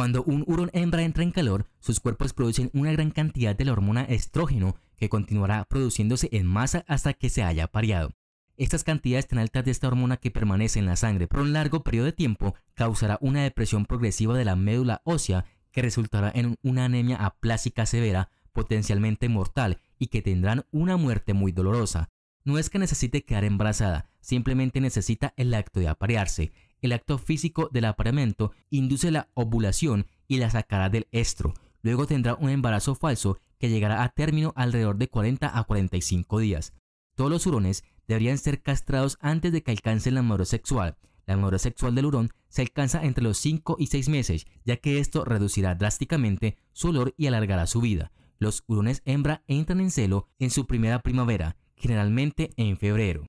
Cuando un hurón hembra entra en calor, sus cuerpos producen una gran cantidad de la hormona estrógeno que continuará produciéndose en masa hasta que se haya apareado. Estas cantidades tan altas de esta hormona que permanece en la sangre por un largo periodo de tiempo causará una depresión progresiva de la médula ósea que resultará en una anemia aplásica severa, potencialmente mortal y que tendrán una muerte muy dolorosa. No es que necesite quedar embarazada, simplemente necesita el acto de aparearse el acto físico del apareamiento induce la ovulación y la sacará del estro. Luego tendrá un embarazo falso que llegará a término alrededor de 40 a 45 días. Todos los hurones deberían ser castrados antes de que alcancen la madurez sexual. La madurez sexual del hurón se alcanza entre los 5 y 6 meses, ya que esto reducirá drásticamente su olor y alargará su vida. Los hurones hembra entran en celo en su primera primavera, generalmente en febrero.